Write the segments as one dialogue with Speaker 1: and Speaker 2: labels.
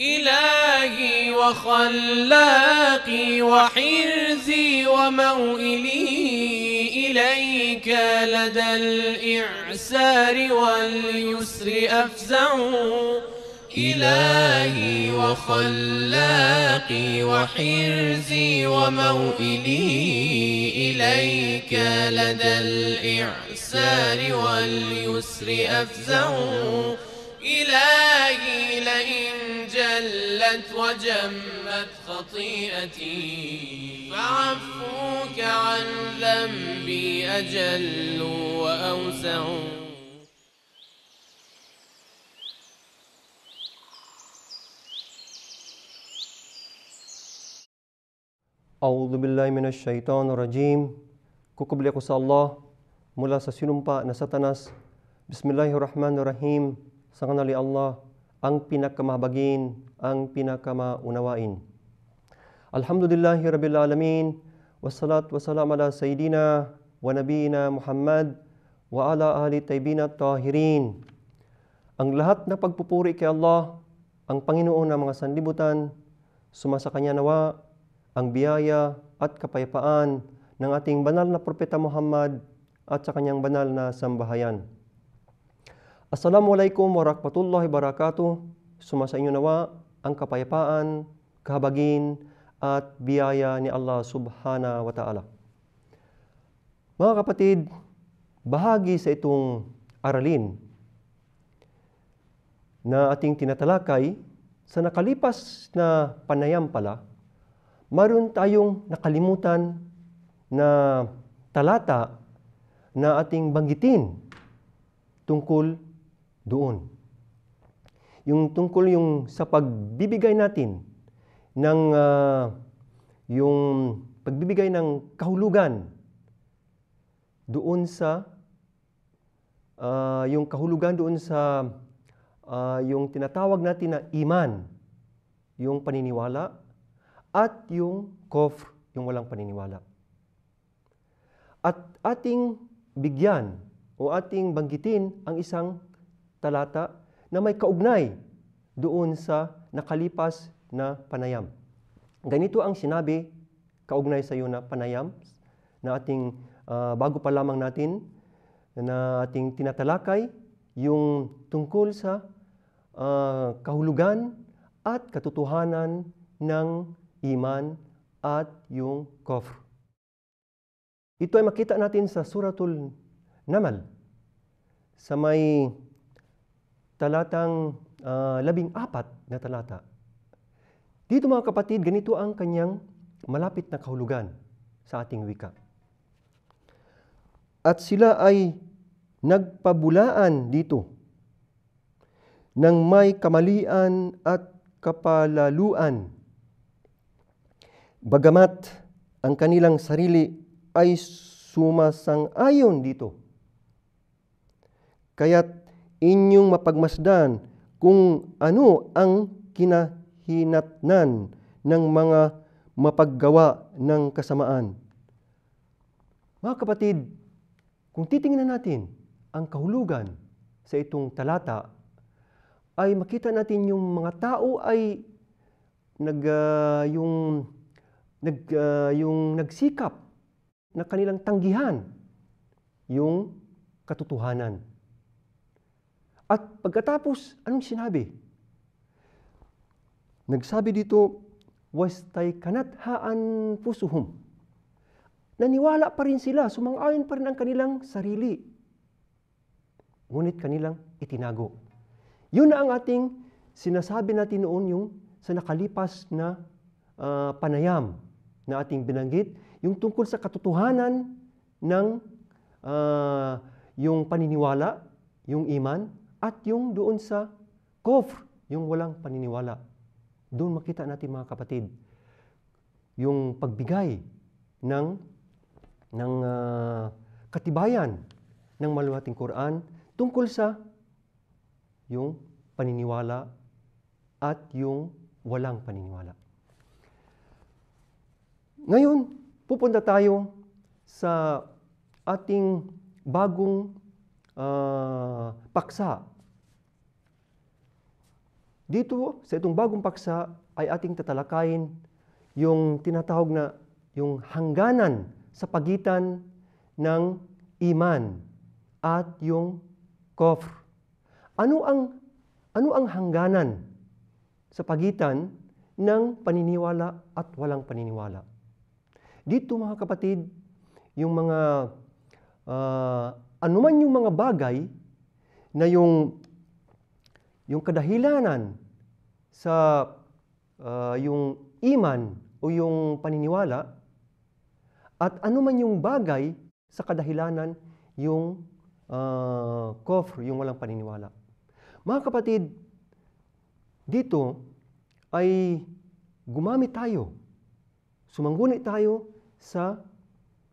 Speaker 1: إلهي وخلاقي وحرزي وموئلي إليك لدى الإعسار واليسر أفزع إلهي وخلاقي وحرزي وموئلي إليك لدى الإعسار واليسر أفزع إلهي لئن زلت وجمت خطيئتي فعفوك عن ذنبي أجل وأوسع أعوذ بالله من الشيطان الرجيم كوكب لقصى الله ملا سسينم با نسطنس بسم الله الرحمن الرحيم سغنا لي الله ang pinakamahabagin, ang pinakamaunawain. Alhamdulillahi Rabbil Alamin, wassalat wassalam ala Sayyidina wa Nabiyina Muhammad wa ala ahli tayyibina tahirin. Ang lahat na pagpupuri kay Allah, ang Panginoon ng mga sanlibutan, sumasa kanya nawa ang biyaya at kapayapaan ng ating banal na propeta Muhammad at sa kanyang banal na sambahayan. Assalamualaikum warahmatullahi wabarakatuh. Sumasa nawa ang kapayapaan, kahabagin, at biyaya ni Allah subhanahu wa ta'ala. Mga kapatid, bahagi sa itong aralin na ating tinatalakay sa nakalipas na panayam pala, mayroon tayong nakalimutan na talata na ating banggitin tungkol doon. Yung tungkol yung sa pagbibigay natin ng uh, yung pagbibigay ng kahulugan doon sa uh, yung kahulugan doon sa uh, yung tinatawag natin na iman, yung paniniwala at yung kofr, yung walang paniniwala. At ating bigyan o ating banggitin ang isang talata na may kaugnay doon sa nakalipas na panayam. Ganito ang sinabi kaugnay sa iyo na panayam na ating uh, bago pa lamang natin na ating tinatalakay yung tungkol sa uh, kahulugan at katotohanan ng iman at yung kofr. Ito ay makita natin sa suratul Namal sa may talatang uh, ah, labing apat na talata. Dito mga kapatid, ganito ang kanyang malapit na kahulugan sa ating wika. At sila ay nagpabulaan dito ng may kamalian at kapalaluan. Bagamat ang kanilang sarili ay sumasang-ayon dito. Kaya't inyong mapagmasdan kung ano ang kinahinatnan ng mga mapaggawa ng kasamaan. Mga kapatid, kung titingnan natin ang kahulugan sa itong talata, ay makita natin yung mga tao ay nag uh, yung nag uh, yung nagsikap na kanilang tanggihan yung katotohanan. At pagkatapos, anong sinabi? Nagsabi dito, Wastay kanat haan pusuhum. Naniwala pa rin sila, sumang-ayon pa rin ang kanilang sarili. Ngunit kanilang itinago. Yun na ang ating sinasabi natin noon yung sa nakalipas na uh, panayam na ating binanggit, yung tungkol sa katotohanan ng uh, yung paniniwala, yung iman, at yung doon sa kofr, yung walang paniniwala. Doon makita natin mga kapatid, yung pagbigay ng, ng uh, katibayan ng maluwating Quran tungkol sa yung paniniwala at yung walang paniniwala. Ngayon, pupunta tayo sa ating bagong uh, paksa. Dito sa itong bagong paksa ay ating tatalakayin yung tinatawag na yung hangganan sa pagitan ng iman at yung kofr. Ano ang ano ang hangganan sa pagitan ng paniniwala at walang paniniwala? Dito mga kapatid, yung mga uh, anuman yung mga bagay na yung yung kadahilanan sa uh, yung iman o yung paniniwala at anuman yung bagay sa kadahilanan yung uh, ah, kofr, yung walang paniniwala. Mga kapatid, dito ay gumamit tayo, sumangguni tayo sa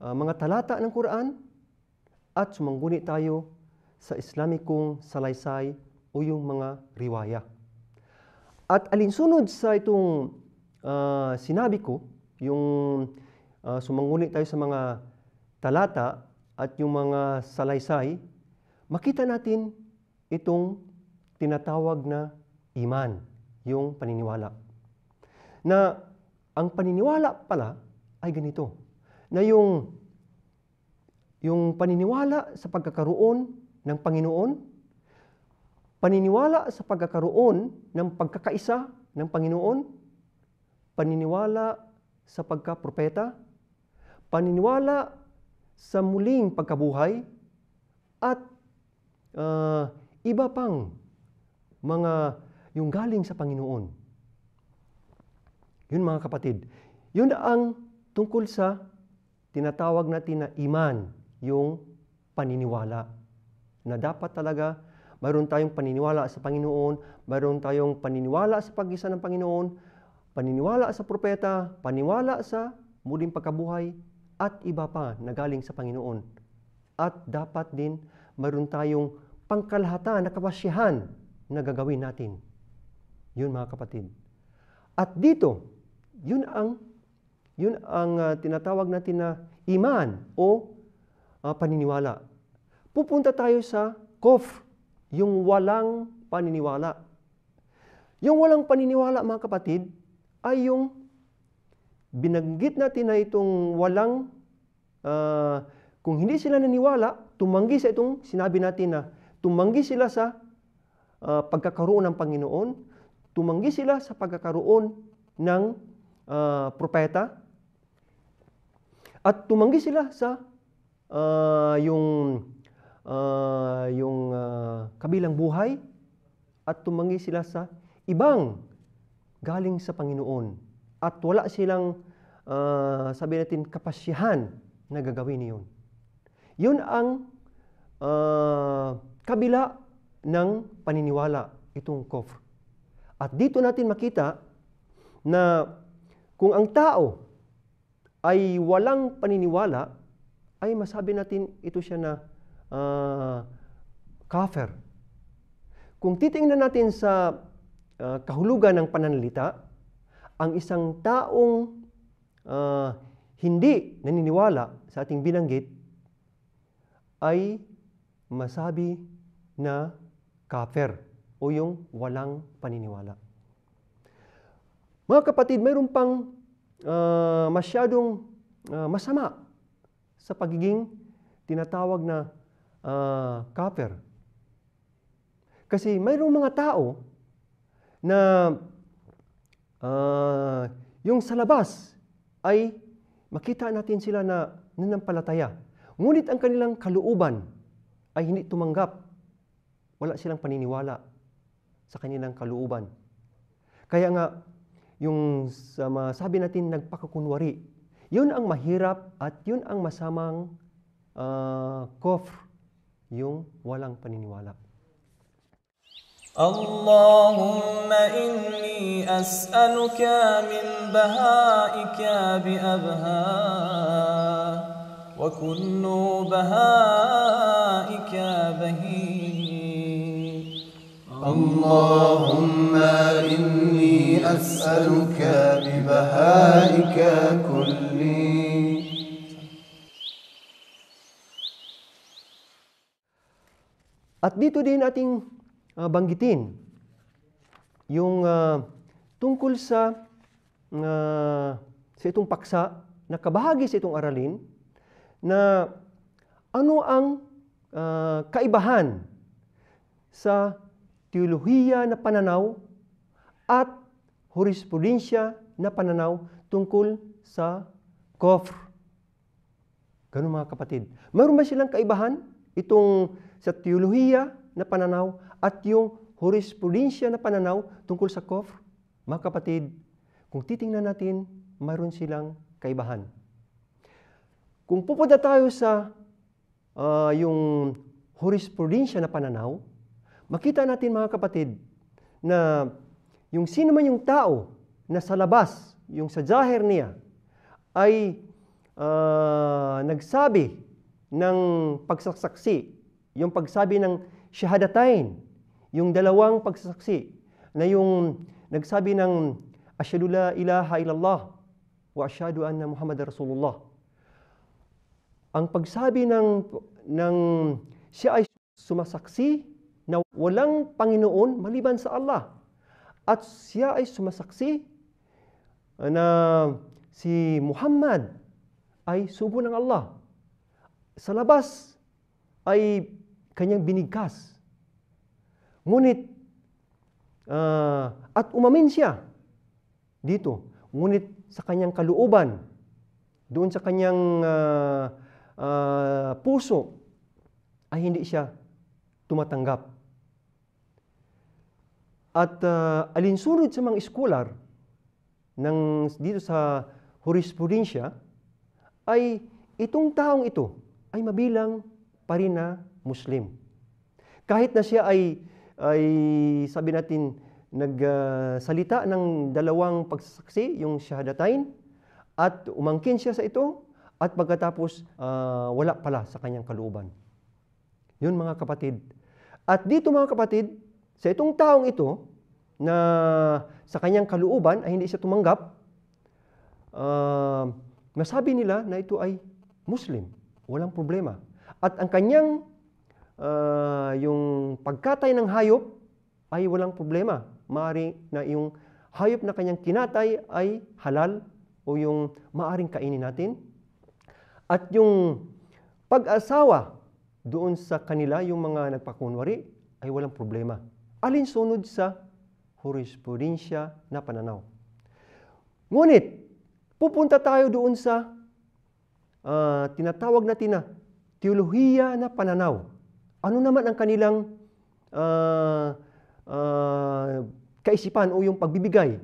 Speaker 1: uh, mga talata ng Quran at sumangguni tayo sa Islamikong salaysay o yung mga riwaya. At alinsunod sa itong uh, sinabi ko, yung uh, sumangguni tayo sa mga talata at yung mga salaysay, makita natin itong tinatawag na iman, yung paniniwala. Na ang paniniwala pala ay ganito, na yung yung paniniwala sa pagkakaroon ng Panginoon, paniniwala sa pagkakaroon ng pagkakaisa ng Panginoon, paniniwala sa pagkapropeta, paniniwala sa muling pagkabuhay, at uh, iba pang mga yung galing sa Panginoon. Yun mga kapatid, yun ang tungkol sa tinatawag natin na iman yung paniniwala. Na dapat talaga mayroon tayong paniniwala sa Panginoon, mayroon tayong paniniwala sa pag ng Panginoon, paniniwala sa propeta, paniniwala sa muling pagkabuhay, at iba pa na galing sa Panginoon. At dapat din mayroon tayong pangkalahatan na kabasyahan na gagawin natin. Yun mga kapatid. At dito, yun ang yun ang uh, tinatawag natin na iman o uh, paniniwala. Pupunta tayo sa kof, yung walang paniniwala. Yung walang paniniwala, mga kapatid, ay yung binanggit natin na itong walang, uh, kung hindi sila naniwala, tumanggi sa itong sinabi natin na tumanggi sila sa uh, pagkakaroon ng Panginoon, tumanggi sila sa pagkakaroon ng uh, propeta, at tumanggi sila sa uh, yung uh, yung uh, kabilang buhay at tumangi sila sa ibang galing sa Panginoon at wala silang uh, sabi natin kapasyahan na gagawin niyon. Yun ang uh, kabila ng paniniwala itong kofr. At dito natin makita na kung ang tao ay walang paniniwala ay masabi natin ito siya na uh, kafir. Kung titingnan natin sa uh, kahulugan ng pananalita, ang isang taong uh, hindi naniniwala sa ating binanggit ay masabi na kafir o yung walang paniniwala. Mga kapatid, mayroon pang uh, masyadong uh, masama sa pagiging tinatawag na uh, ah, copper. Kasi mayroong mga tao na uh, yung sa labas ay makita natin sila na nanampalataya. Ngunit ang kanilang kalooban ay hindi tumanggap. Wala silang paniniwala sa kanilang kalooban. Kaya nga, yung sa sabi natin nagpakakunwari yun ang mahirap at yun ang masamang uh, ah, kofr, yung walang paniniwala. اللهم إني أسألك من بهائك بأبهاء وكل بهائك بهيم اللهم إني أسألك ببهائك كلي At dito din ating uh, banggitin yung uh, tungkol sa uh, sa itong paksa na kabahagi sa itong aralin na ano ang uh, kaibahan sa teolohiya na pananaw at jurisprudensya na pananaw tungkol sa kofr. Ganun mga kapatid. Mayroon ba silang kaibahan itong sa teolohiya na pananaw at yung jurisprudensya na pananaw tungkol sa kofr? Mga kapatid, kung titingnan natin, mayroon silang kaibahan. Kung pupunta tayo sa uh, yung jurisprudensya na pananaw, makita natin mga kapatid na yung sino man yung tao na sa labas, yung sa jahir niya, ay uh, nagsabi ng pagsasaksi, yung pagsabi ng shahadatain, yung dalawang pagsasaksi, na yung nagsabi ng asyadu la ilaha illallah wa asyadu anna Muhammad Rasulullah. Ang pagsabi ng, ng siya ay sumasaksi na walang Panginoon maliban sa Allah. At siya ay sumasaksi ah, na si Muhammad ay sugo ng Allah. Sa labas ay kanyang binigkas. Ngunit, uh, at umamin siya dito. Ngunit sa kanyang kalooban, doon sa kanyang uh, uh, puso, ay hindi siya tumatanggap at uh, alinsunod sa mga iskolar ng, dito sa jurisprudensya ay itong taong ito ay mabilang pa rin na Muslim. Kahit na siya ay, ay sabi natin, nagsalita ah, uh, ng dalawang pagsasaksi, yung shahadatain, at umangkin siya sa ito, at pagkatapos uh, wala pala sa kanyang kalooban. Yun mga kapatid. At dito mga kapatid, So itong taong ito, na sa kanyang kaluuban ay hindi siya tumanggap, uh, ah, masabi nila na ito ay Muslim. Walang problema. At ang kanyang uh, yung pagkatay ng hayop ay walang problema. Maari na yung hayop na kanyang kinatay ay halal o yung maaring kainin natin. At yung pag-asawa doon sa kanila, yung mga nagpakunwari, ay walang problema alinsunod sa jurisprudensya na pananaw. Ngunit, pupunta tayo doon sa uh, tinatawag natin na teolohiya na pananaw. Ano naman ang kanilang uh, uh, kaisipan o yung pagbibigay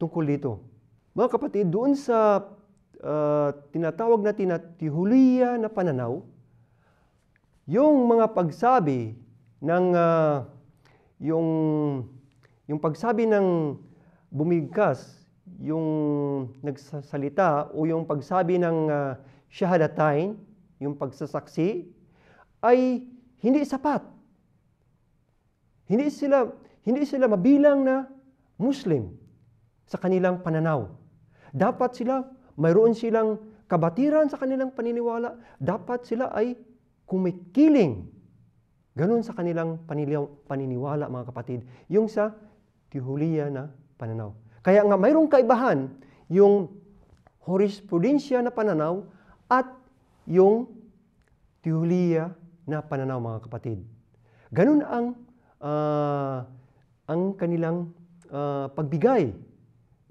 Speaker 1: tungkol dito? Mga kapatid, doon sa uh, tinatawag natin na teolohiya na pananaw, yung mga pagsabi ng uh, yung, yung pagsabi ng bumigkas, yung nagsasalita o yung pagsabi ng uh, shahadatain, yung pagsasaksi, ay hindi sapat. Hindi sila, hindi sila mabilang na Muslim sa kanilang pananaw. Dapat sila, mayroon silang kabatiran sa kanilang paniniwala. Dapat sila ay kumikiling Ganun sa kanilang paniliw, paniniwala mga kapatid, yung sa tehuliya na pananaw. Kaya nga mayroong kaibahan yung jurisprudensya na pananaw at yung tehuliya na pananaw mga kapatid. Ganun ang uh, ang kanilang uh, pagbigay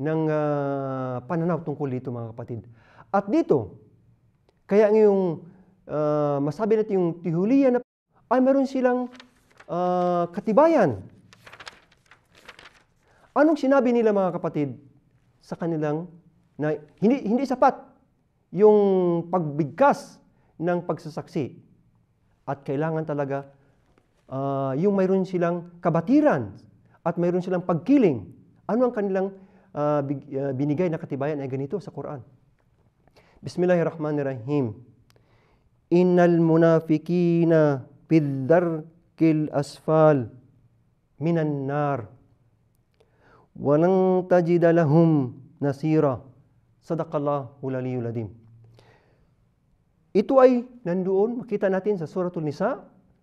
Speaker 1: ng uh, pananaw tungkol dito mga kapatid. At dito, kaya ngayong uh, masabi natin yung tihuliya na ay meron silang uh, katibayan. Anong sinabi nila mga kapatid sa kanilang na hindi, hindi sapat yung pagbigkas ng pagsasaksi at kailangan talaga uh, yung mayroon silang kabatiran at mayroon silang pagkiling. Ano ang kanilang uh, big, uh, binigay na katibayan ay ganito sa Quran. Bismillahirrahmanirrahim. Innal munafikina biddar bidarkil asfal minan nar walang tajida lahum nasira sadaqallahul aliyul adim ito ay nandoon makita natin sa suratul nisa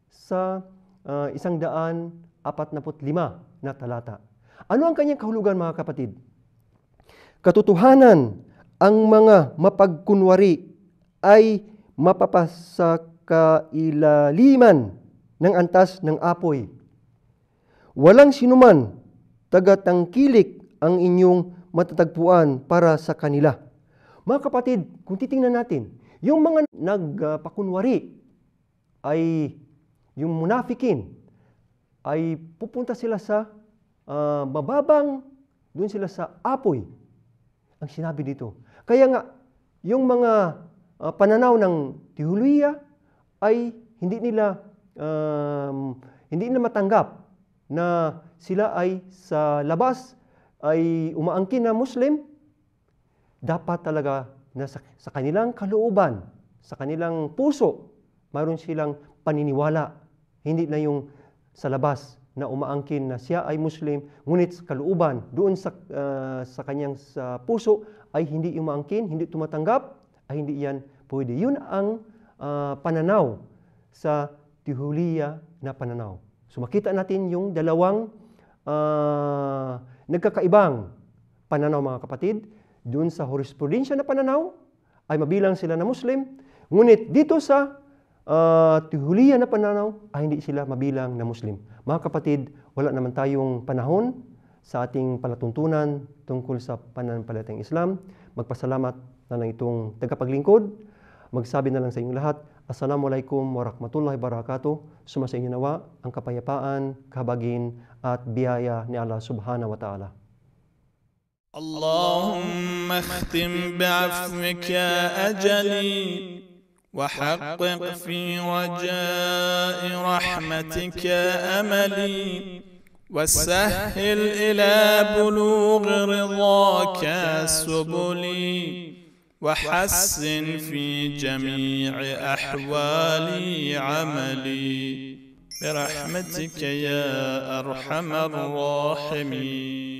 Speaker 1: sa uh, isang daan apat lima na talata ano ang kanyang kahulugan mga kapatid katotohanan ang mga mapagkunwari ay mapapasak kailaliman ng antas ng apoy. Walang sinuman tagatangkilik ang inyong matatagpuan para sa kanila. Mga kapatid, kung titingnan natin, yung mga nagpakunwari ay yung munafikin ay pupunta sila sa uh, mababang, doon sila sa apoy. Ang sinabi dito. Kaya nga, yung mga uh, pananaw ng Tihuluya, ay hindi nila um, hindi nila matanggap na sila ay sa labas ay umaangkin na Muslim, dapat talaga na sa, sa kanilang kalooban, sa kanilang puso, mayroon silang paniniwala. Hindi na yung sa labas na umaangkin na siya ay Muslim, ngunit sa kalooban, doon sa, uh, sa kanyang sa puso ay hindi umaangkin, hindi tumatanggap, ay hindi yan pwede. Yun ang uh, pananaw sa tihuliya na pananaw. So makita natin yung dalawang uh, nagkakaibang pananaw mga kapatid. Doon sa jurisprudensya na pananaw ay mabilang sila na Muslim. Ngunit dito sa uh, tihuliya na pananaw ay hindi sila mabilang na Muslim. Mga kapatid, wala naman tayong panahon sa ating palatuntunan tungkol sa pananampalatang Islam. Magpasalamat na lang itong tagapaglingkod Magsabi na lang sa inyong lahat, Assalamualaikum warahmatullahi wabarakatuh. Suma inyo nawa ang kapayapaan, kabagin, at biyaya ni Allah subhanahu wa ta'ala. اللهم اختم بعفوك أجلي وحقق في رجاء رحمتك أملي وسهل إلى بلوغ رضاك سبلي وحسن في جميع أحوالي عملي برحمتك يا أرحم الراحمين